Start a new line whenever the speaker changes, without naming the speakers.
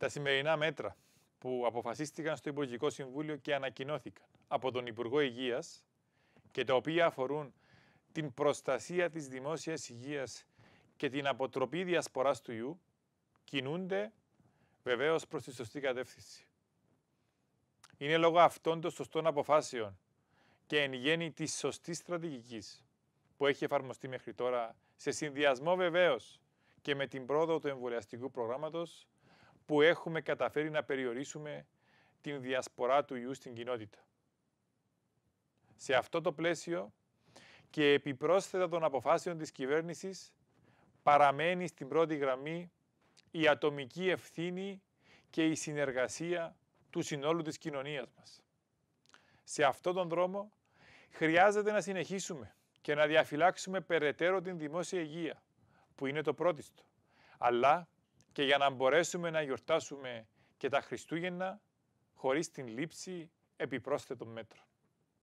Τα σημερινά μέτρα που αποφασίστηκαν στο Υπουργικό Συμβούλιο και ανακοινώθηκαν από τον Υπουργό Υγείας και τα οποία αφορούν την προστασία της δημόσιας υγείας και την αποτροπή διασποράς του ιού κινούνται βεβαίως προς τη σωστή κατεύθυνση. Είναι λόγω αυτών των σωστών αποφάσεων και εν γέννη της σωστής στρατηγικής που έχει εφαρμοστεί μέχρι τώρα σε συνδυασμό βεβαίως και με την πρόοδο του εμβολιαστικού προγράμματος που έχουμε καταφέρει να περιορίσουμε την διασπορά του ιού στην κοινότητα. Σε αυτό το πλαίσιο και επιπρόσθετα των αποφάσεων της κυβέρνησης παραμένει στην πρώτη γραμμή η ατομική ευθύνη και η συνεργασία του συνόλου της κοινωνίας μας. Σε αυτόν τον δρόμο χρειάζεται να συνεχίσουμε και να διαφυλάξουμε περαιτέρω την δημόσια υγεία, που είναι το πρώτιστο, αλλά και για να μπορέσουμε να γιορτάσουμε και τα Χριστούγεννα χωρίς την λήψη επιπρόσθετων μέτρων.